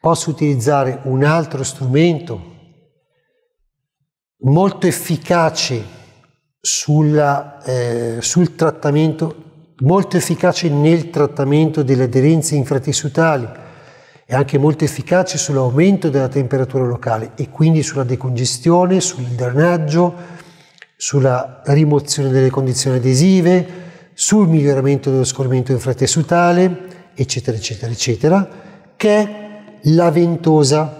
posso utilizzare un altro strumento molto efficace sulla, eh, sul trattamento, molto efficace nel trattamento delle aderenze infratessutali e anche molto efficace sull'aumento della temperatura locale e quindi sulla decongestione, sul drenaggio, sulla rimozione delle condizioni adesive, sul miglioramento dello scorrimento infratessutale, eccetera, eccetera, eccetera, che la ventosa.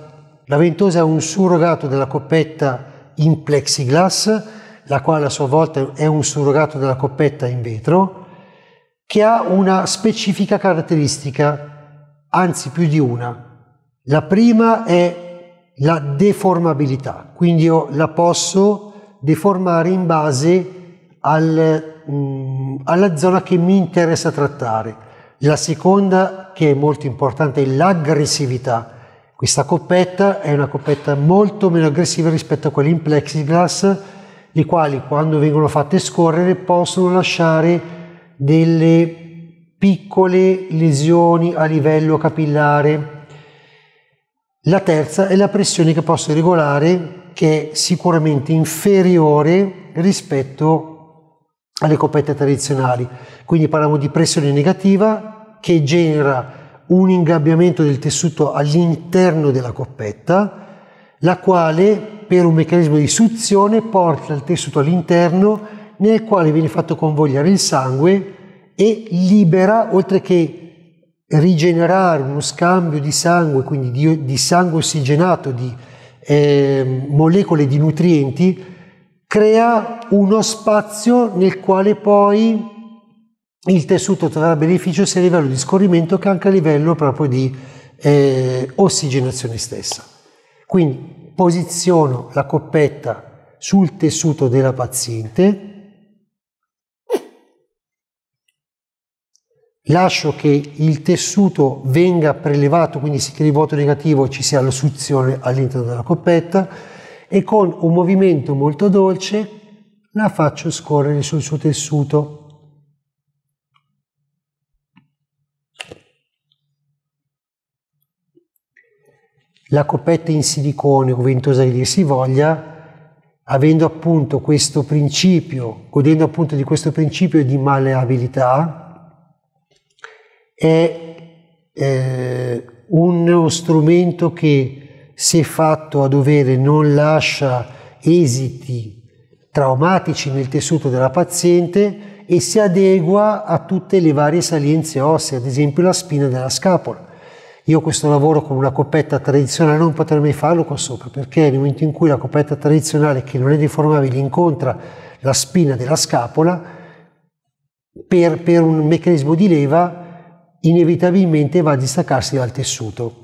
La ventosa è un surrogato della coppetta in plexiglass, la quale a sua volta è un surrogato della coppetta in vetro, che ha una specifica caratteristica, anzi più di una. La prima è la deformabilità, quindi io la posso deformare in base al, mh, mm, alla zona che mi interessa trattare. La seconda, che è molto importante, è l'aggressività. Questa coppetta è una coppetta molto meno aggressiva rispetto a quelle in plexiglass, le quali quando vengono fatte scorrere possono lasciare delle piccole lesioni a livello capillare. La terza è la pressione che posso regolare, che è sicuramente inferiore rispetto alle coppette tradizionali. Quindi parliamo di pressione negativa, che genera un ingabbiamento del tessuto all'interno della coppetta, la quale per un meccanismo di suzione porta il tessuto all'interno nel quale viene fatto convogliare il sangue e libera, oltre che rigenerare uno scambio di sangue, quindi di, di sangue ossigenato, di eh, molecole di nutrienti, crea uno spazio nel quale poi il tessuto trarrà beneficio sia a livello di scorrimento che anche a livello proprio di eh, ossigenazione stessa. Quindi posiziono la coppetta sul tessuto della paziente, lascio che il tessuto venga prelevato, quindi si crei vuoto negativo ci sia la suzione all'interno della coppetta e con un movimento molto dolce la faccio scorrere sul suo tessuto. la coppetta in silicone o ventosa che dir si voglia, avendo appunto questo principio, godendo appunto di questo principio di maleabilità, è eh, uno strumento che se fatto a dovere non lascia esiti traumatici nel tessuto della paziente e si adegua a tutte le varie salienze ossee, ad esempio la spina della scapola. Io questo lavoro con una coppetta tradizionale non potrei mai farlo qua sopra, perché nel momento in cui la coppetta tradizionale, che non è deformabile, incontra la spina della scapola, per, per un meccanismo di leva inevitabilmente va a distaccarsi dal tessuto.